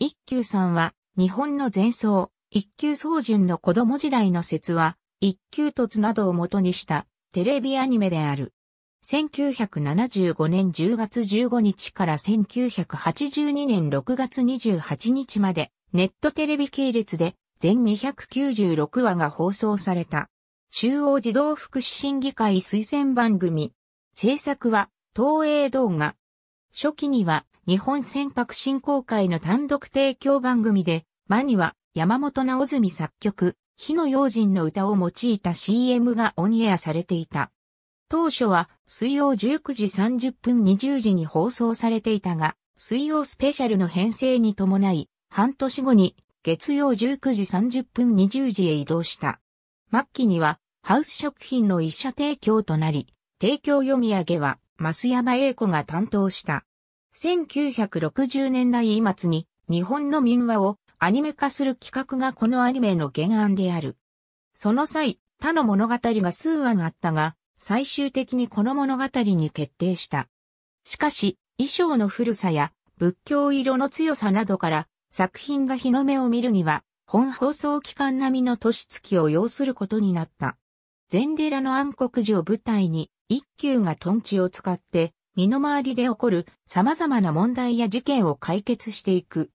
一休さんは、日本の前奏、一休宗純の子供時代の説は、一休突などを元にしたテレビアニメである。1975年10月15日から1982年6月28日まで、ネットテレビ系列で全296話が放送された。中央児童福祉審議会推薦番組。制作は東映動画。初期には日本船舶振興会の単独提供番組で、間には山本直澄作曲、火の用心の歌を用いた CM がオンエアされていた。当初は水曜19時30分20時に放送されていたが、水曜スペシャルの編成に伴い、半年後に月曜19時30分20時へ移動した。末期にはハウス食品の一社提供となり、提供読み上げは増山英子が担当した。1960年代末に日本の民話をアニメ化する企画がこのアニメの原案である。その際、他の物語が数案あったが、最終的にこの物語に決定した。しかし、衣装の古さや仏教色の強さなどから、作品が日の目を見るには、本放送期間並みの年月を要することになった。禅寺の暗黒寺を舞台に、一休がトンチを使って、身の回りで起こる様々な問題や事件を解決していく。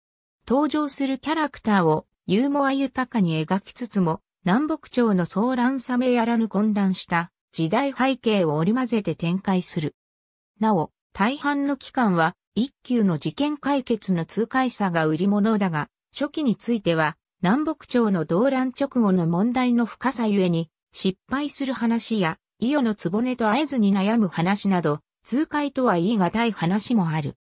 登場するキャラクターをユーモア豊かに描きつつも、南北朝の騒乱さめやらぬ混乱した時代背景を織り交ぜて展開する。なお、大半の期間は一級の事件解決の痛快さが売り物だが、初期については南北朝の動乱直後の問題の深さゆえに失敗する話や、伊予の壺と会えずに悩む話など、痛快とは言い難い話もある。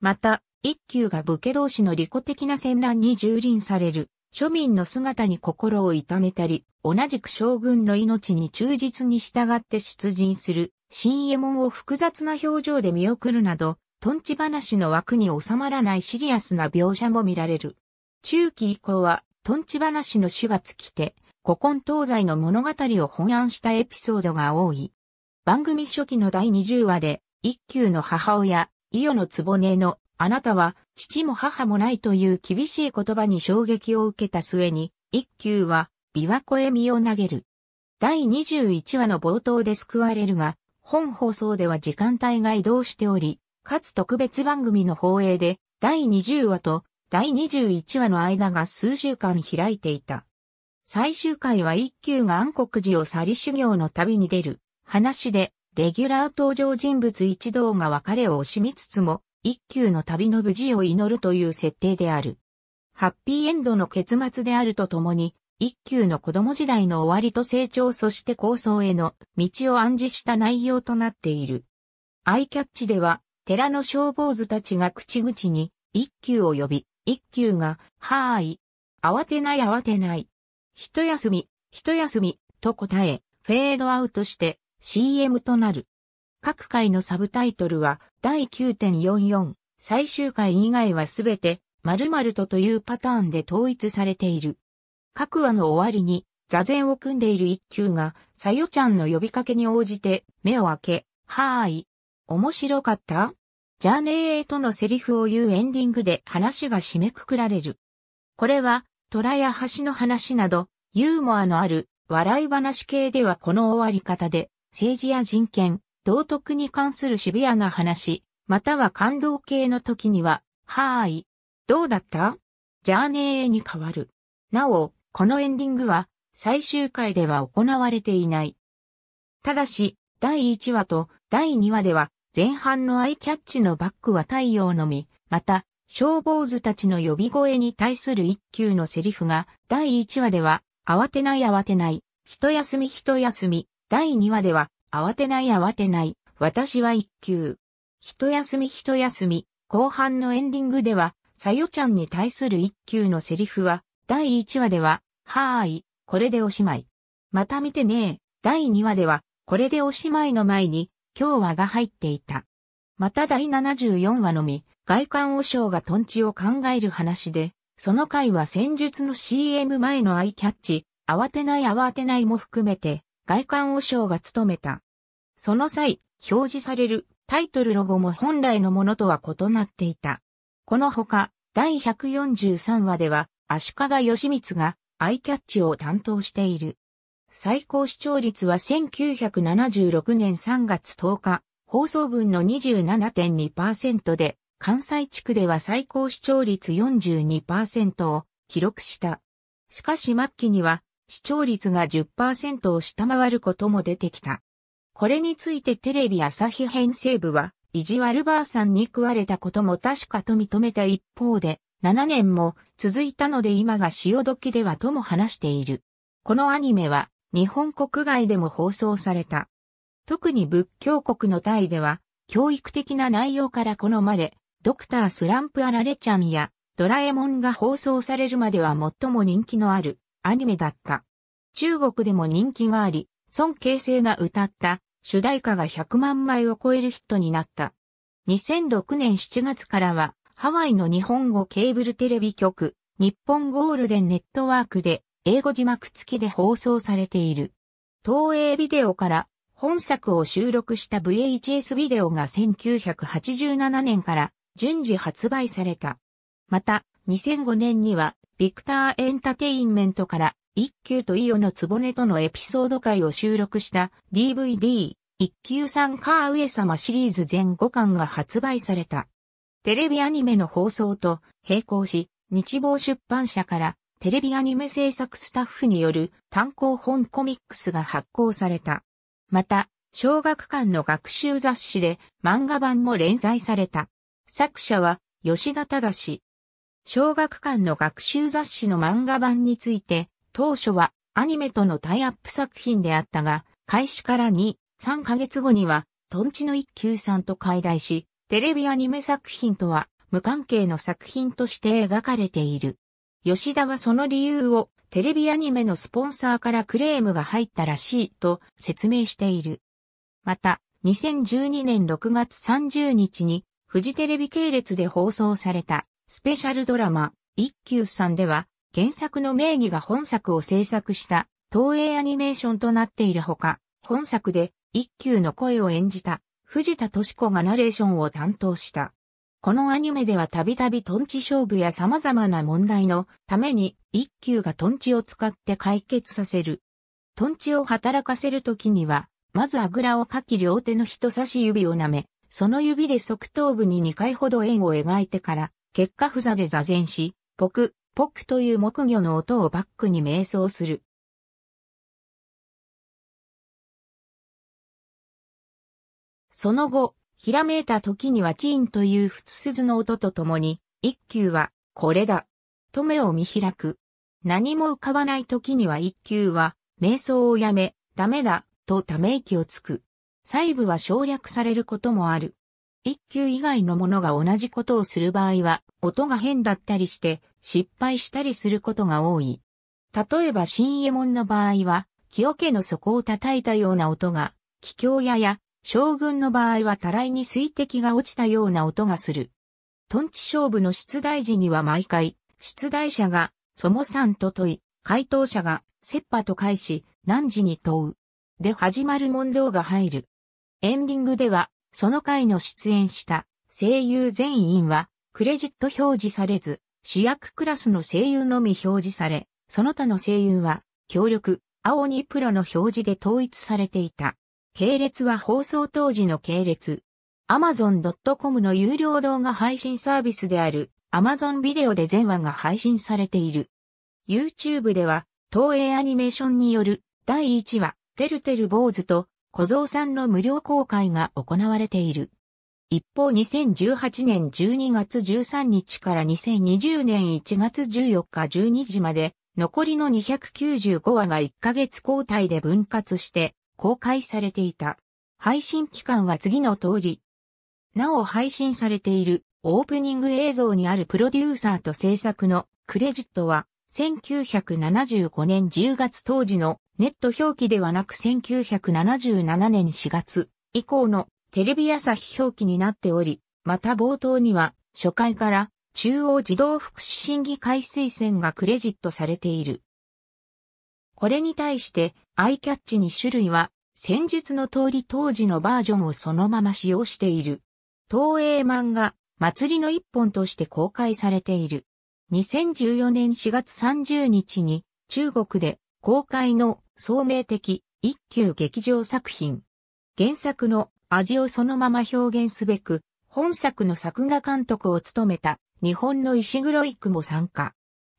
また、一級が武家同士の利己的な戦乱に蹂躙される、庶民の姿に心を痛めたり、同じく将軍の命に忠実に従って出陣する、新右衛門を複雑な表情で見送るなど、トンチ話の枠に収まらないシリアスな描写も見られる。中期以降は、トンチ話の主が尽きて、古今東西の物語を翻案したエピソードが多い。番組初期の第20話で、一休の母親、伊予のぼねの、あなたは、父も母もないという厳しい言葉に衝撃を受けた末に、一休は、琵琶湖へ身を投げる。第21話の冒頭で救われるが、本放送では時間帯が移動しており、かつ特別番組の放映で、第20話と第21話の間が数週間開いていた。最終回は一休が暗黒寺を去り修行の旅に出る話で、レギュラー登場人物一同が別れを惜しみつつも、一級の旅の無事を祈るという設定である。ハッピーエンドの結末であるとともに、一級の子供時代の終わりと成長そして構想への道を暗示した内容となっている。アイキャッチでは、寺の消防図たちが口々に、一級を呼び、一級が、はーい、慌てない慌てない。一休み、一休み、と答え、フェードアウトして、CM となる。各回のサブタイトルは第9.44最終回以外はすべて〇〇とというパターンで統一されている。各話の終わりに座禅を組んでいる一級がさよちゃんの呼びかけに応じて目を開け、はーい。面白かったじゃあねーとのセリフを言うエンディングで話が締めくくられる。これは虎や橋の話などユーモアのある笑い話系ではこの終わり方で政治や人権、道徳に関するシビアな話、または感動系の時には、はーい。どうだったじゃあねーに変わる。なお、このエンディングは、最終回では行われていない。ただし、第1話と第2話では、前半のアイキャッチのバックは太陽のみ、また、消防図たちの呼び声に対する一級のセリフが、第1話では、慌てない慌てない、一休み一休み、第2話では、慌てない慌てない、私は一級。一休み一休み、後半のエンディングでは、さよちゃんに対する一級のセリフは、第1話では、はーい、これでおしまい。また見てね第2話では、これでおしまいの前に、今日はが入っていた。また第74話のみ、外観和尚がトンチを考える話で、その回は戦術の CM 前のアイキャッチ、慌てない慌てないも含めて、外観王将が務めた。その際、表示されるタイトルロゴも本来のものとは異なっていた。このほか、第143話では、足利義満がアイキャッチを担当している。最高視聴率は1976年3月10日、放送分の27.2%で、関西地区では最高視聴率42%を記録した。しかし末期には視聴率が10%を下回ることも出てきた。これについてテレビ朝日編成部は、意地悪ばあさんに食われたことも確かと認めた一方で、7年も続いたので今が潮時ではとも話している。このアニメは、日本国外でも放送された。特に仏教国のタイでは、教育的な内容から好まれ、ドクタースランプアラレちゃんや、ドラえもんが放送されるまでは最も人気のあるアニメだった。中国でも人気があり、孫慶生が歌った主題歌が100万枚を超えるヒットになった。2006年7月からは、ハワイの日本語ケーブルテレビ局、日本ゴールデンネットワークで、英語字幕付きで放送されている。東映ビデオから本作を収録した VHS ビデオが1987年から順次発売された。また、2005年にはビクターエンタテインメントから、一級と伊予のねとのエピソード回を収録した DVD、一級ーウ上様シリーズ全5巻が発売された。テレビアニメの放送と並行し、日報出版社からテレビアニメ制作スタッフによる単行本コミックスが発行された。また、小学館の学習雑誌で漫画版も連載された。作者は吉田正。小学館の学習雑誌の漫画版について、当初はアニメとのタイアップ作品であったが、開始から2、3ヶ月後には、トンチの一休さんと解題し、テレビアニメ作品とは無関係の作品として描かれている。吉田はその理由をテレビアニメのスポンサーからクレームが入ったらしいと説明している。また、2012年6月30日にフジテレビ系列で放送されたスペシャルドラマ、一休さんでは、原作の名義が本作を制作した東映アニメーションとなっているほか、本作で一休の声を演じた藤田敏子がナレーションを担当した。このアニメではたびたびトンチ勝負や様々な問題のために一休がトンチを使って解決させる。トンチを働かせるときには、まずあぐらをかき両手の人差し指を舐め、その指で側頭部に2回ほど円を描いてから、結果不座で座禅し、ポク、ポクという木魚の音をバックに瞑想する。その後、ひらめいた時にはチーンというふつ鈴の音とともに、一休は、これだ。と目を見開く。何も浮かばない時には一休は、瞑想をやめ、ダメだ、とため息をつく。細部は省略されることもある。一級以外のものが同じことをする場合は、音が変だったりして、失敗したりすることが多い。例えば新右衛門の場合は、清家の底を叩いたような音が、桔梗屋や将軍の場合はたらいに水滴が落ちたような音がする。トンチ勝負の出題時には毎回、出題者が、そもさんと問い、回答者が、切羽と返し、何時に問う。で始まる問答が入る。エンディングでは、その回の出演した声優全員はクレジット表示されず、主役クラスの声優のみ表示され、その他の声優は協力、青にプロの表示で統一されていた。系列は放送当時の系列。Amazon.com の有料動画配信サービスである Amazon ビデオで全話が配信されている。YouTube では東映アニメーションによる第1話、てるてる坊主と小僧さんの無料公開が行われている。一方2018年12月13日から2020年1月14日12時まで残りの295話が1ヶ月交代で分割して公開されていた。配信期間は次の通り。なお配信されているオープニング映像にあるプロデューサーと制作のクレジットは1975年10月当時のネット表記ではなく1977年4月以降のテレビ朝日表記になっており、また冒頭には初回から中央児童福祉審議会推薦がクレジットされている。これに対してアイキャッチ2種類は戦術の通り当時のバージョンをそのまま使用している。東映漫画、祭りの一本として公開されている。2014年4月30日に中国で公開の聡明的一級劇場作品。原作の味をそのまま表現すべく、本作の作画監督を務めた日本の石黒一区も参加。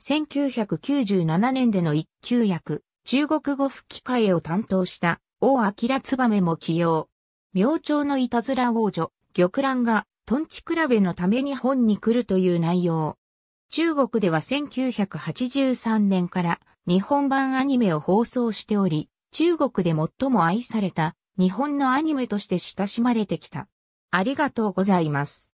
1997年での一級役、中国語吹き替えを担当した王明燕も起用。明朝のいたずら王女、玉蘭が、トンチ比べのために本に来るという内容。中国では1983年から日本版アニメを放送しており、中国で最も愛された日本のアニメとして親しまれてきた。ありがとうございます。